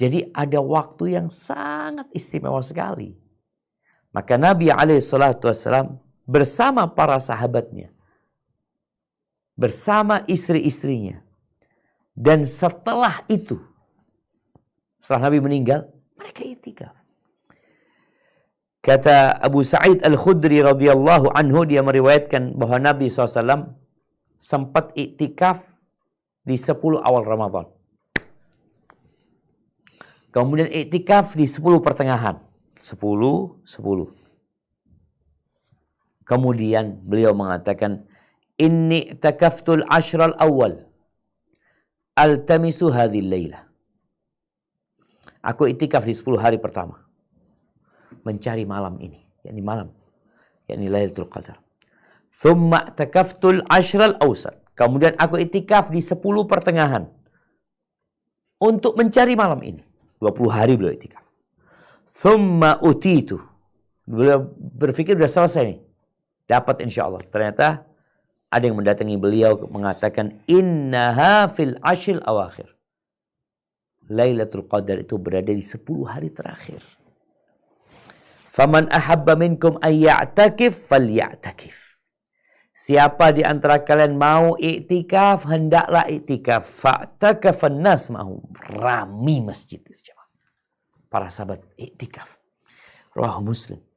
Jadi ada waktu yang sangat istimewa sekali. Maka Nabi Alaihissalam bersama para sahabatnya, bersama istri-istrinya, dan setelah itu, setelah Nabi meninggal, mereka itikaf. Kata Abu Sa'id Al-Khudri radhiyallahu anhu dia meriwayatkan bahwa Nabi SAW sempat iktikaf di 10 awal Ramadan. Kemudian iktikaf di sepuluh pertengahan. sepuluh sepuluh. Kemudian beliau mengatakan, Inni takaftul ashral awal. Altamisu hadhi layla. Aku itikaf di sepuluh hari pertama. Mencari malam ini. yakni malam. yakni Lailatul Qadar. Thumma takaftul ashral awsat. Kemudian aku itikaf di sepuluh pertengahan. Untuk mencari malam ini. 20 hari beliau itikaf. Thumma utitu. Beliau berpikir sudah selesai nih. Dapat insya Allah. Ternyata ada yang mendatangi beliau mengatakan innaha fil ashil awakhir. Lailatul Qadar itu berada di 10 hari terakhir. Faman ahabba minkum ayya'takif fal ya'takif. Siapa di antara kalian mau iktikaf, hendaklah iktikaf. Fa'takafan nas mau Rami masjid. Para sahabat iktikaf. Ruah muslim.